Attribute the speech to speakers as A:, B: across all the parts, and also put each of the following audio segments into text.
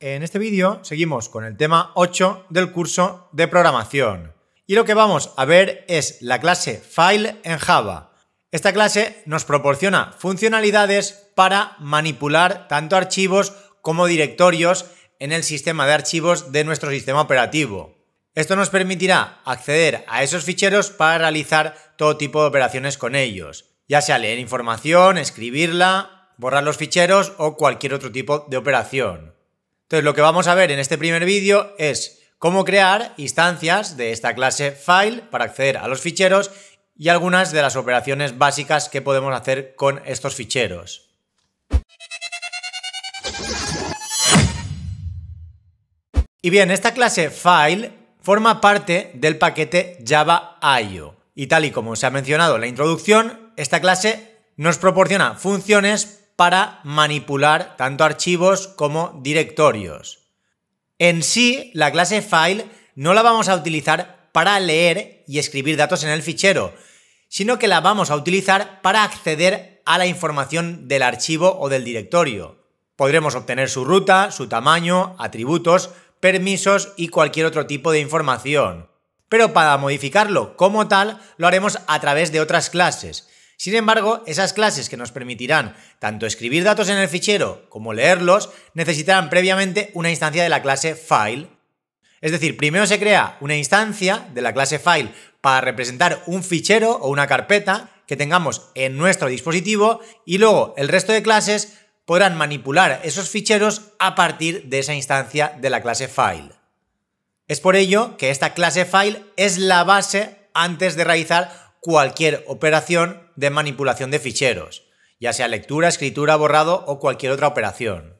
A: En este vídeo seguimos con el tema 8 del curso de programación. Y lo que vamos a ver es la clase File en Java. Esta clase nos proporciona funcionalidades para manipular tanto archivos como directorios en el sistema de archivos de nuestro sistema operativo. Esto nos permitirá acceder a esos ficheros para realizar todo tipo de operaciones con ellos, ya sea leer información, escribirla, borrar los ficheros o cualquier otro tipo de operación. Entonces lo que vamos a ver en este primer vídeo es cómo crear instancias de esta clase file para acceder a los ficheros y algunas de las operaciones básicas que podemos hacer con estos ficheros. Y bien, esta clase file forma parte del paquete Java.io. Y tal y como se ha mencionado en la introducción, esta clase nos proporciona funciones para manipular tanto archivos como directorios. En sí, la clase file no la vamos a utilizar para leer y escribir datos en el fichero, sino que la vamos a utilizar para acceder a la información del archivo o del directorio. Podremos obtener su ruta, su tamaño, atributos, permisos y cualquier otro tipo de información. Pero para modificarlo como tal, lo haremos a través de otras clases, sin embargo, esas clases que nos permitirán tanto escribir datos en el fichero como leerlos necesitarán previamente una instancia de la clase file. Es decir, primero se crea una instancia de la clase file para representar un fichero o una carpeta que tengamos en nuestro dispositivo y luego el resto de clases podrán manipular esos ficheros a partir de esa instancia de la clase file. Es por ello que esta clase file es la base antes de realizar cualquier operación de manipulación de ficheros, ya sea lectura, escritura, borrado o cualquier otra operación.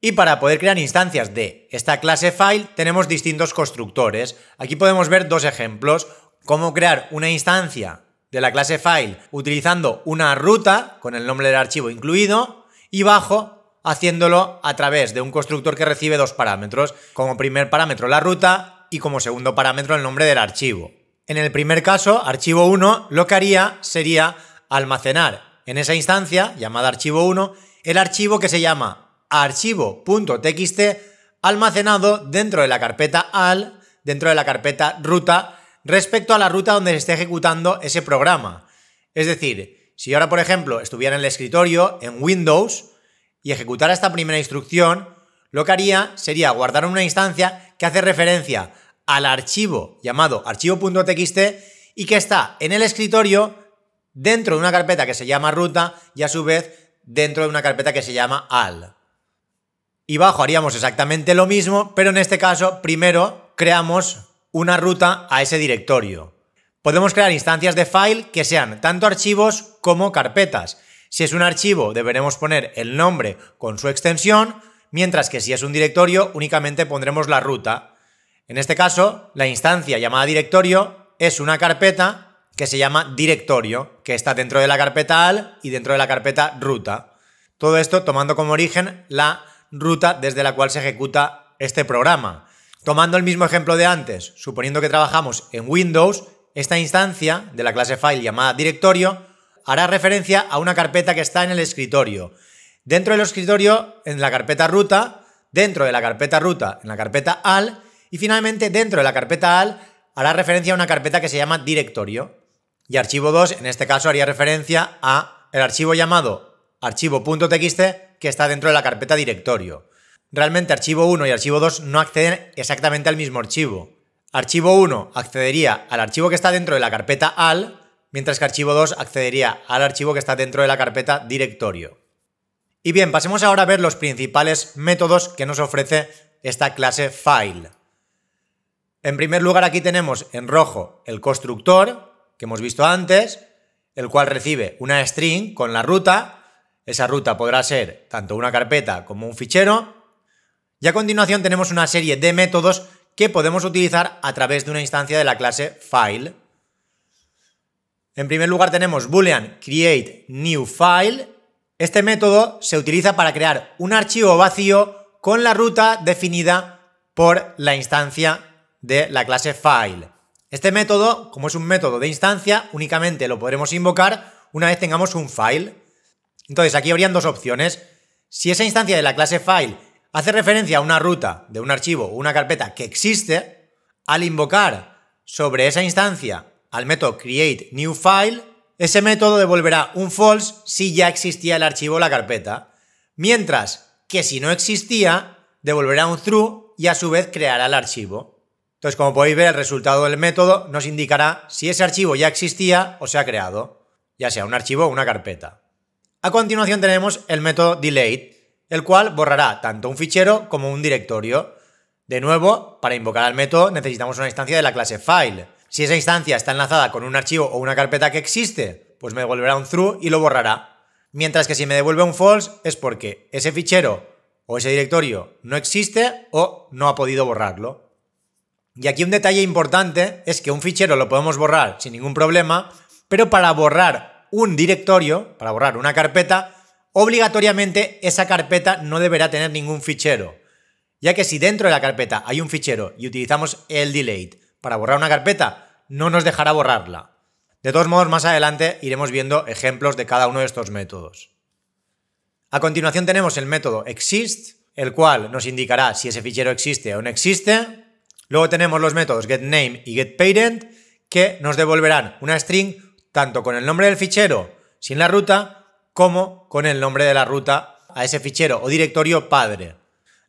A: Y para poder crear instancias de esta clase file tenemos distintos constructores. Aquí podemos ver dos ejemplos, cómo crear una instancia de la clase file utilizando una ruta con el nombre del archivo incluido y bajo haciéndolo a través de un constructor que recibe dos parámetros, como primer parámetro la ruta y como segundo parámetro el nombre del archivo. En el primer caso, archivo 1 lo que haría sería almacenar en esa instancia llamada archivo 1 el archivo que se llama archivo.txt almacenado dentro de la carpeta al, dentro de la carpeta ruta, respecto a la ruta donde se esté ejecutando ese programa. Es decir, si ahora, por ejemplo, estuviera en el escritorio, en Windows, y ejecutara esta primera instrucción, lo que haría sería guardar una instancia que hace referencia al archivo llamado archivo.txt y que está en el escritorio dentro de una carpeta que se llama ruta y a su vez dentro de una carpeta que se llama al. Y bajo haríamos exactamente lo mismo, pero en este caso primero creamos una ruta a ese directorio. Podemos crear instancias de file que sean tanto archivos como carpetas. Si es un archivo deberemos poner el nombre con su extensión, mientras que si es un directorio únicamente pondremos la ruta. En este caso, la instancia llamada directorio es una carpeta que se llama directorio, que está dentro de la carpeta al y dentro de la carpeta ruta. Todo esto tomando como origen la ruta desde la cual se ejecuta este programa. Tomando el mismo ejemplo de antes, suponiendo que trabajamos en Windows, esta instancia de la clase file llamada directorio hará referencia a una carpeta que está en el escritorio. Dentro del escritorio, en la carpeta ruta, dentro de la carpeta ruta, en la carpeta al, y finalmente, dentro de la carpeta AL, hará referencia a una carpeta que se llama directorio. Y archivo 2, en este caso, haría referencia a el archivo llamado archivo.txt que está dentro de la carpeta directorio. Realmente archivo 1 y archivo 2 no acceden exactamente al mismo archivo. Archivo 1 accedería al archivo que está dentro de la carpeta AL, mientras que archivo 2 accedería al archivo que está dentro de la carpeta directorio. Y bien, pasemos ahora a ver los principales métodos que nos ofrece esta clase file. En primer lugar, aquí tenemos en rojo el constructor que hemos visto antes, el cual recibe una string con la ruta. Esa ruta podrá ser tanto una carpeta como un fichero. Y a continuación tenemos una serie de métodos que podemos utilizar a través de una instancia de la clase file. En primer lugar tenemos boolean create new file. Este método se utiliza para crear un archivo vacío con la ruta definida por la instancia de la clase file. Este método, como es un método de instancia, únicamente lo podremos invocar una vez tengamos un file. Entonces, aquí habrían dos opciones. Si esa instancia de la clase file hace referencia a una ruta de un archivo o una carpeta que existe, al invocar sobre esa instancia al método create new file, ese método devolverá un false si ya existía el archivo o la carpeta, mientras que si no existía, devolverá un true y a su vez creará el archivo. Entonces, como podéis ver, el resultado del método nos indicará si ese archivo ya existía o se ha creado, ya sea un archivo o una carpeta. A continuación tenemos el método delete, el cual borrará tanto un fichero como un directorio. De nuevo, para invocar al método necesitamos una instancia de la clase file. Si esa instancia está enlazada con un archivo o una carpeta que existe, pues me devolverá un true y lo borrará. Mientras que si me devuelve un false es porque ese fichero o ese directorio no existe o no ha podido borrarlo. Y aquí un detalle importante es que un fichero lo podemos borrar sin ningún problema, pero para borrar un directorio, para borrar una carpeta, obligatoriamente esa carpeta no deberá tener ningún fichero, ya que si dentro de la carpeta hay un fichero y utilizamos el delete para borrar una carpeta, no nos dejará borrarla. De todos modos, más adelante iremos viendo ejemplos de cada uno de estos métodos. A continuación tenemos el método exist, el cual nos indicará si ese fichero existe o no existe, Luego tenemos los métodos getName y getParent que nos devolverán una string tanto con el nombre del fichero sin la ruta como con el nombre de la ruta a ese fichero o directorio padre.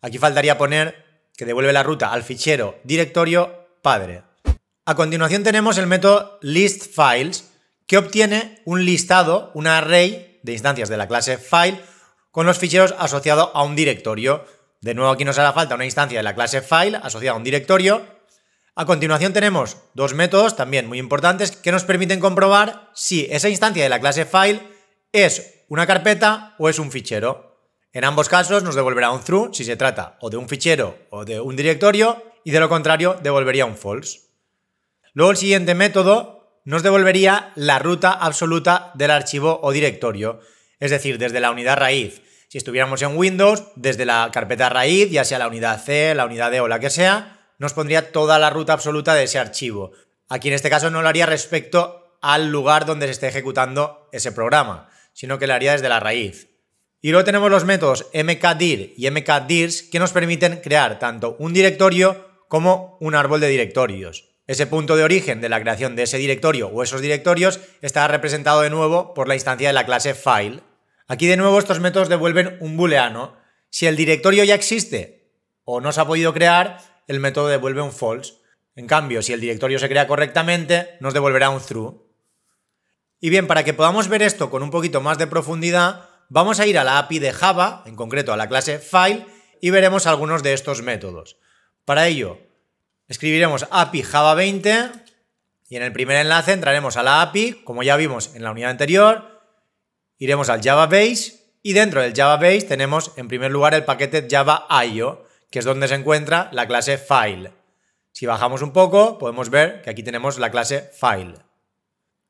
A: Aquí faltaría poner que devuelve la ruta al fichero directorio padre. A continuación tenemos el método listFiles que obtiene un listado, un array de instancias de la clase file con los ficheros asociados a un directorio de nuevo aquí nos hará falta una instancia de la clase file asociada a un directorio. A continuación tenemos dos métodos también muy importantes que nos permiten comprobar si esa instancia de la clase file es una carpeta o es un fichero. En ambos casos nos devolverá un true si se trata o de un fichero o de un directorio y de lo contrario devolvería un false. Luego el siguiente método nos devolvería la ruta absoluta del archivo o directorio, es decir, desde la unidad raíz si estuviéramos en Windows, desde la carpeta raíz, ya sea la unidad C, la unidad D e o la que sea, nos pondría toda la ruta absoluta de ese archivo. Aquí en este caso no lo haría respecto al lugar donde se esté ejecutando ese programa, sino que lo haría desde la raíz. Y luego tenemos los métodos mkdir y mkdirs que nos permiten crear tanto un directorio como un árbol de directorios. Ese punto de origen de la creación de ese directorio o esos directorios está representado de nuevo por la instancia de la clase file. Aquí de nuevo estos métodos devuelven un booleano. Si el directorio ya existe o no se ha podido crear, el método devuelve un false. En cambio, si el directorio se crea correctamente, nos devolverá un true. Y bien, para que podamos ver esto con un poquito más de profundidad, vamos a ir a la API de Java, en concreto a la clase File, y veremos algunos de estos métodos. Para ello, escribiremos API Java 20 y en el primer enlace entraremos a la API, como ya vimos en la unidad anterior, Iremos al Java Base y dentro del Java Base tenemos en primer lugar el paquete Java IO, que es donde se encuentra la clase File. Si bajamos un poco, podemos ver que aquí tenemos la clase File.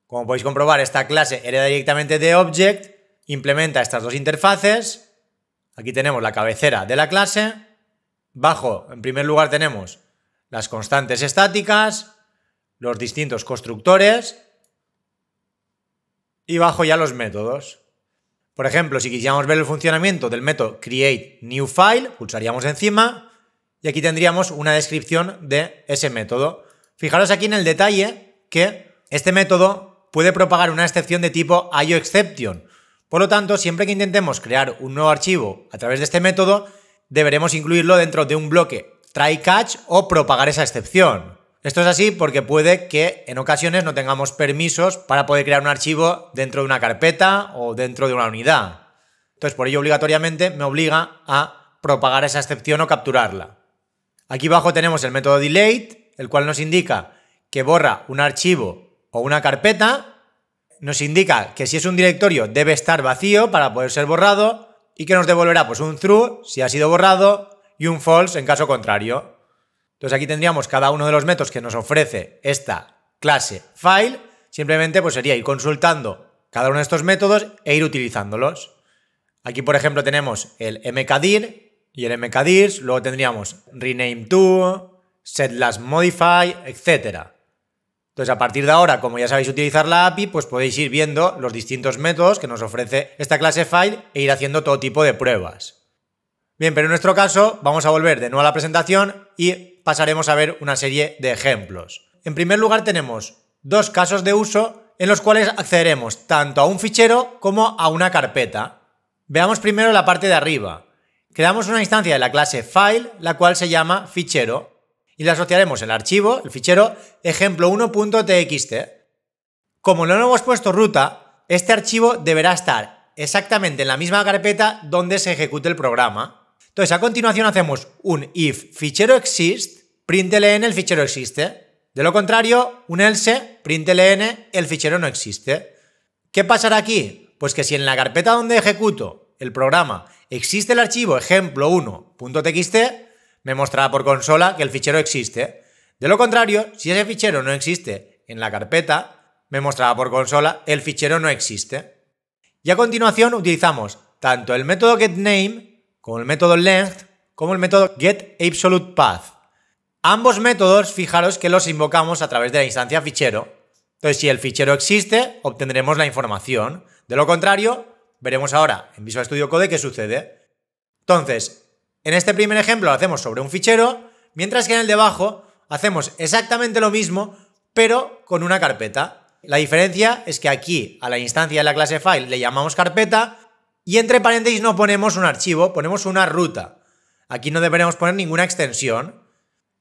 A: Como podéis comprobar, esta clase hereda directamente de Object, implementa estas dos interfaces. Aquí tenemos la cabecera de la clase. Bajo, en primer lugar, tenemos las constantes estáticas, los distintos constructores y bajo ya los métodos. Por ejemplo, si quisiéramos ver el funcionamiento del método create new file, pulsaríamos encima y aquí tendríamos una descripción de ese método. Fijaros aquí en el detalle que este método puede propagar una excepción de tipo IOException. Por lo tanto, siempre que intentemos crear un nuevo archivo a través de este método, deberemos incluirlo dentro de un bloque try catch o propagar esa excepción. Esto es así porque puede que en ocasiones no tengamos permisos para poder crear un archivo dentro de una carpeta o dentro de una unidad. Entonces, por ello obligatoriamente me obliga a propagar esa excepción o capturarla. Aquí abajo tenemos el método delete, el cual nos indica que borra un archivo o una carpeta, nos indica que si es un directorio debe estar vacío para poder ser borrado y que nos devolverá pues un true si ha sido borrado y un false en caso contrario. Entonces aquí tendríamos cada uno de los métodos que nos ofrece esta clase file. Simplemente pues sería ir consultando cada uno de estos métodos e ir utilizándolos. Aquí, por ejemplo, tenemos el mkdir y el mkdirs, luego tendríamos rename to, setLastModify, etc. Entonces, a partir de ahora, como ya sabéis utilizar la API, pues podéis ir viendo los distintos métodos que nos ofrece esta clase file e ir haciendo todo tipo de pruebas. Bien, pero en nuestro caso vamos a volver de nuevo a la presentación y pasaremos a ver una serie de ejemplos. En primer lugar tenemos dos casos de uso en los cuales accederemos tanto a un fichero como a una carpeta. Veamos primero la parte de arriba. Creamos una instancia de la clase file, la cual se llama fichero, y le asociaremos el archivo, el fichero, ejemplo 1.txt. Como no lo hemos puesto ruta, este archivo deberá estar exactamente en la misma carpeta donde se ejecute el programa. Entonces, a continuación hacemos un if fichero exist, println, el fichero existe. De lo contrario, un else, println, el fichero no existe. ¿Qué pasará aquí? Pues que si en la carpeta donde ejecuto el programa existe el archivo ejemplo 1.txt, me mostrará por consola que el fichero existe. De lo contrario, si ese fichero no existe en la carpeta, me mostrará por consola el fichero no existe. Y a continuación utilizamos tanto el método getName como el método length, como el método getAbsolutePath. Ambos métodos, fijaros que los invocamos a través de la instancia fichero. Entonces, si el fichero existe, obtendremos la información. De lo contrario, veremos ahora en Visual Studio Code qué sucede. Entonces, en este primer ejemplo lo hacemos sobre un fichero, mientras que en el de abajo hacemos exactamente lo mismo, pero con una carpeta. La diferencia es que aquí a la instancia de la clase file le llamamos carpeta y entre paréntesis no ponemos un archivo, ponemos una ruta. Aquí no deberemos poner ninguna extensión.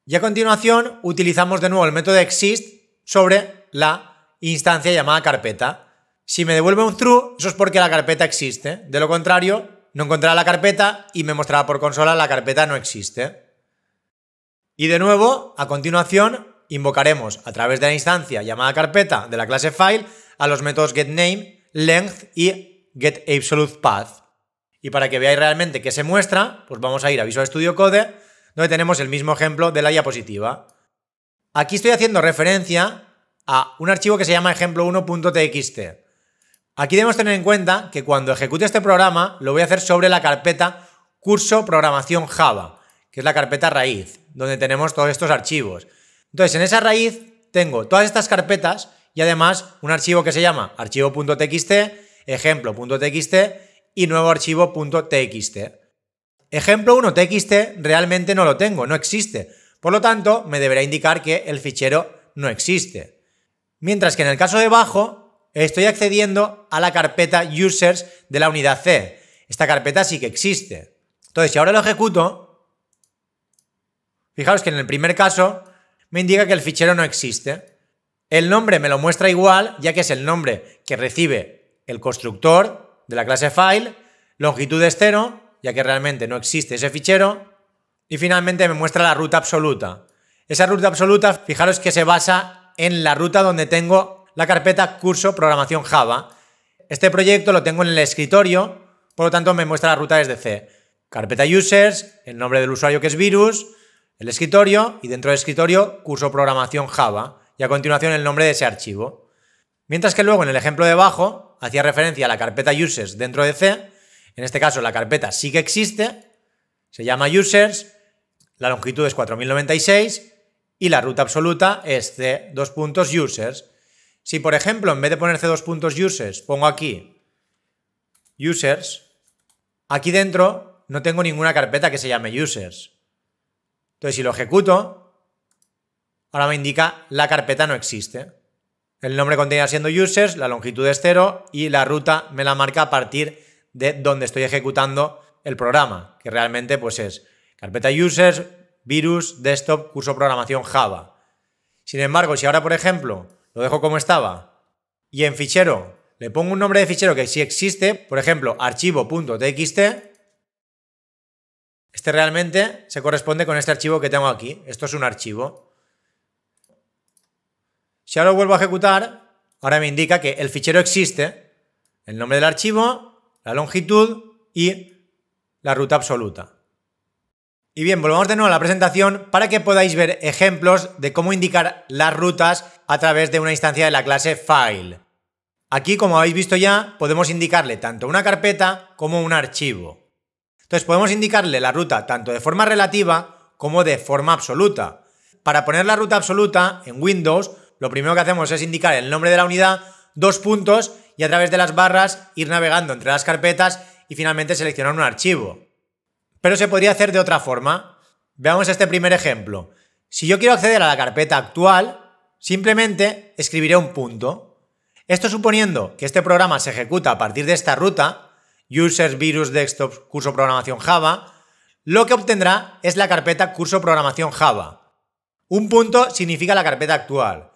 A: Y a continuación utilizamos de nuevo el método exist sobre la instancia llamada carpeta. Si me devuelve un true, eso es porque la carpeta existe. De lo contrario, no encontrará la carpeta y me mostrará por consola la carpeta no existe. Y de nuevo, a continuación, invocaremos a través de la instancia llamada carpeta de la clase file a los métodos getName, length y get absolute path. Y para que veáis realmente qué se muestra, pues vamos a ir a Visual Studio Code, donde tenemos el mismo ejemplo de la diapositiva. Aquí estoy haciendo referencia a un archivo que se llama ejemplo1.txt. Aquí debemos tener en cuenta que cuando ejecute este programa lo voy a hacer sobre la carpeta curso programación Java, que es la carpeta raíz, donde tenemos todos estos archivos. Entonces, en esa raíz tengo todas estas carpetas y además un archivo que se llama archivo.txt ejemplo.txt y nuevo archivo.txt. Ejemplo 1.txt realmente no lo tengo, no existe. Por lo tanto, me deberá indicar que el fichero no existe. Mientras que en el caso de abajo, estoy accediendo a la carpeta users de la unidad C. Esta carpeta sí que existe. Entonces, si ahora lo ejecuto, fijaros que en el primer caso me indica que el fichero no existe. El nombre me lo muestra igual, ya que es el nombre que recibe el constructor de la clase file, longitud es cero, ya que realmente no existe ese fichero, y finalmente me muestra la ruta absoluta. Esa ruta absoluta, fijaros que se basa en la ruta donde tengo la carpeta curso programación Java. Este proyecto lo tengo en el escritorio, por lo tanto me muestra la ruta desde C. Carpeta users, el nombre del usuario que es virus, el escritorio y dentro del escritorio curso programación Java y a continuación el nombre de ese archivo. Mientras que luego en el ejemplo de abajo hacía referencia a la carpeta users dentro de C. En este caso, la carpeta sí que existe, se llama users, la longitud es 4096 y la ruta absoluta es C dos puntos users. Si, por ejemplo, en vez de poner C dos puntos users, pongo aquí users, aquí dentro no tengo ninguna carpeta que se llame users. Entonces, si lo ejecuto, ahora me indica la carpeta no existe. El nombre continúa siendo users, la longitud es cero y la ruta me la marca a partir de donde estoy ejecutando el programa, que realmente pues es carpeta users, virus, desktop, curso programación Java. Sin embargo, si ahora por ejemplo lo dejo como estaba y en fichero le pongo un nombre de fichero que sí existe, por ejemplo archivo.txt, este realmente se corresponde con este archivo que tengo aquí. Esto es un archivo. Si ahora lo vuelvo a ejecutar, ahora me indica que el fichero existe, el nombre del archivo, la longitud y la ruta absoluta. Y bien, volvamos de nuevo a la presentación para que podáis ver ejemplos de cómo indicar las rutas a través de una instancia de la clase File. Aquí, como habéis visto ya, podemos indicarle tanto una carpeta como un archivo. Entonces podemos indicarle la ruta tanto de forma relativa como de forma absoluta. Para poner la ruta absoluta en Windows lo primero que hacemos es indicar el nombre de la unidad, dos puntos y a través de las barras ir navegando entre las carpetas y finalmente seleccionar un archivo. Pero se podría hacer de otra forma. Veamos este primer ejemplo. Si yo quiero acceder a la carpeta actual, simplemente escribiré un punto. Esto suponiendo que este programa se ejecuta a partir de esta ruta, users, virus, Desktop, curso programación Java, lo que obtendrá es la carpeta curso programación Java. Un punto significa la carpeta actual.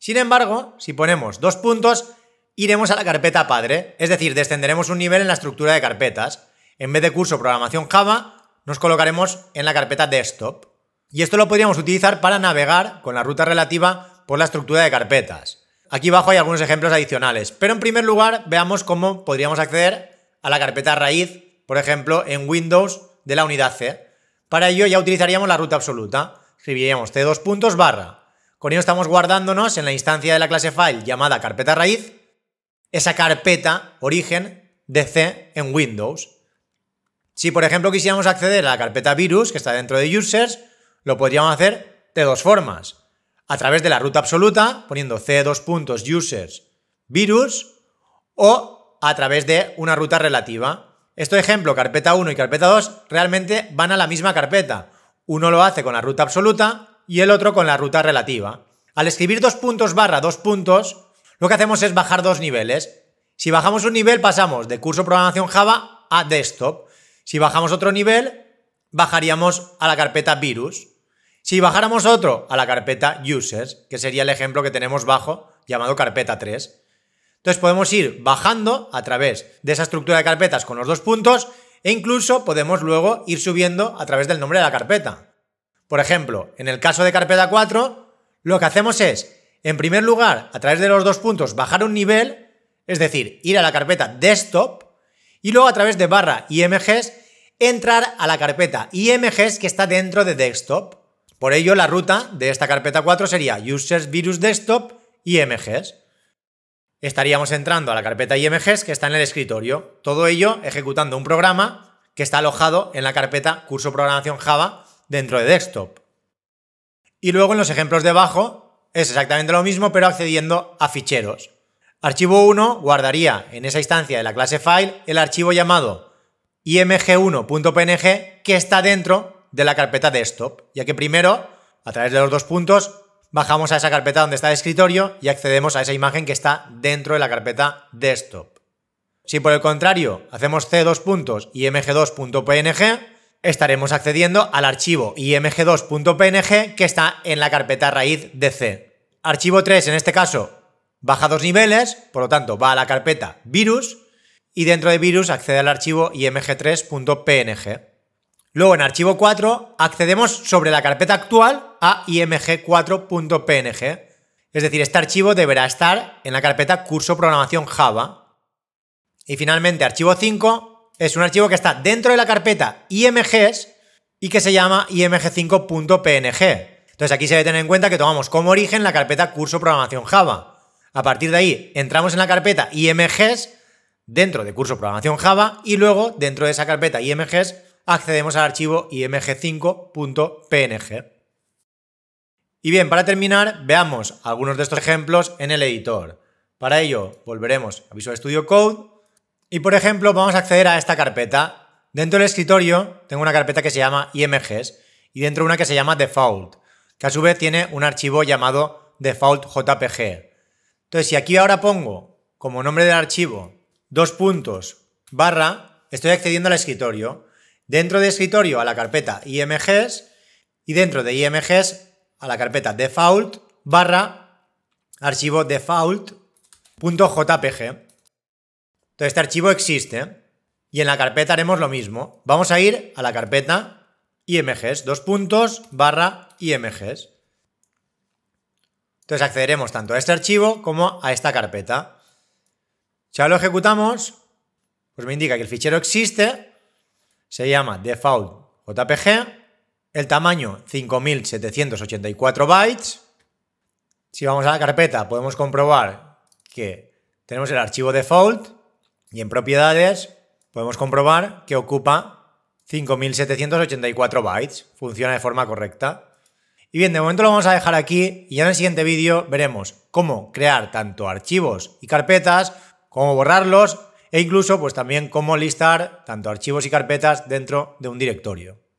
A: Sin embargo, si ponemos dos puntos, iremos a la carpeta padre, es decir, descenderemos un nivel en la estructura de carpetas. En vez de curso programación Java, nos colocaremos en la carpeta desktop. Y esto lo podríamos utilizar para navegar con la ruta relativa por la estructura de carpetas. Aquí abajo hay algunos ejemplos adicionales, pero en primer lugar veamos cómo podríamos acceder a la carpeta raíz, por ejemplo, en Windows de la unidad C. Para ello ya utilizaríamos la ruta absoluta. Escribiríamos c2 puntos barra con ello estamos guardándonos en la instancia de la clase file llamada carpeta raíz, esa carpeta origen de C en Windows. Si por ejemplo quisiéramos acceder a la carpeta virus que está dentro de users, lo podríamos hacer de dos formas. A través de la ruta absoluta, poniendo c dos puntos users virus, o a través de una ruta relativa. Esto, ejemplo, carpeta 1 y carpeta 2, realmente van a la misma carpeta. Uno lo hace con la ruta absoluta y el otro con la ruta relativa. Al escribir dos puntos barra dos puntos, lo que hacemos es bajar dos niveles. Si bajamos un nivel, pasamos de curso programación Java a desktop. Si bajamos otro nivel, bajaríamos a la carpeta virus. Si bajáramos otro, a la carpeta users, que sería el ejemplo que tenemos bajo, llamado carpeta 3. Entonces podemos ir bajando a través de esa estructura de carpetas con los dos puntos e incluso podemos luego ir subiendo a través del nombre de la carpeta. Por ejemplo, en el caso de carpeta 4, lo que hacemos es, en primer lugar, a través de los dos puntos, bajar un nivel, es decir, ir a la carpeta desktop, y luego a través de barra imgs, entrar a la carpeta imgs que está dentro de desktop. Por ello, la ruta de esta carpeta 4 sería users virus desktop imgs. Estaríamos entrando a la carpeta imgs que está en el escritorio. Todo ello ejecutando un programa que está alojado en la carpeta curso programación Java dentro de desktop. Y luego en los ejemplos debajo es exactamente lo mismo, pero accediendo a ficheros. Archivo 1 guardaría en esa instancia de la clase file el archivo llamado img1.png que está dentro de la carpeta desktop, ya que primero, a través de los dos puntos, bajamos a esa carpeta donde está el escritorio y accedemos a esa imagen que está dentro de la carpeta desktop. Si por el contrario hacemos c2 puntos img2.png, estaremos accediendo al archivo img2.png que está en la carpeta raíz de C. Archivo 3, en este caso, baja dos niveles, por lo tanto va a la carpeta virus y dentro de virus accede al archivo img3.png. Luego en archivo 4 accedemos sobre la carpeta actual a img4.png. Es decir, este archivo deberá estar en la carpeta curso programación Java. Y finalmente archivo 5 es un archivo que está dentro de la carpeta imgs y que se llama img5.png. Entonces aquí se debe tener en cuenta que tomamos como origen la carpeta curso programación Java. A partir de ahí entramos en la carpeta imgs dentro de curso programación Java y luego dentro de esa carpeta imgs accedemos al archivo img5.png. Y bien, para terminar, veamos algunos de estos ejemplos en el editor. Para ello, volveremos a Visual Studio Code y por ejemplo, vamos a acceder a esta carpeta. Dentro del escritorio tengo una carpeta que se llama IMGs y dentro una que se llama default, que a su vez tiene un archivo llamado default.jpg. Entonces, si aquí ahora pongo como nombre del archivo dos puntos barra, estoy accediendo al escritorio. Dentro de escritorio a la carpeta IMGs y dentro de IMGs a la carpeta default barra archivo default.jpg. Entonces, este archivo existe. ¿eh? Y en la carpeta haremos lo mismo. Vamos a ir a la carpeta imgs, dos puntos, barra imgs. Entonces accederemos tanto a este archivo como a esta carpeta. Si lo ejecutamos, pues me indica que el fichero existe, se llama default.jpg, el tamaño 5784 bytes. Si vamos a la carpeta podemos comprobar que tenemos el archivo default y en propiedades podemos comprobar que ocupa 5.784 bytes. Funciona de forma correcta. Y bien, de momento lo vamos a dejar aquí y ya en el siguiente vídeo veremos cómo crear tanto archivos y carpetas, cómo borrarlos e incluso pues también cómo listar tanto archivos y carpetas dentro de un directorio.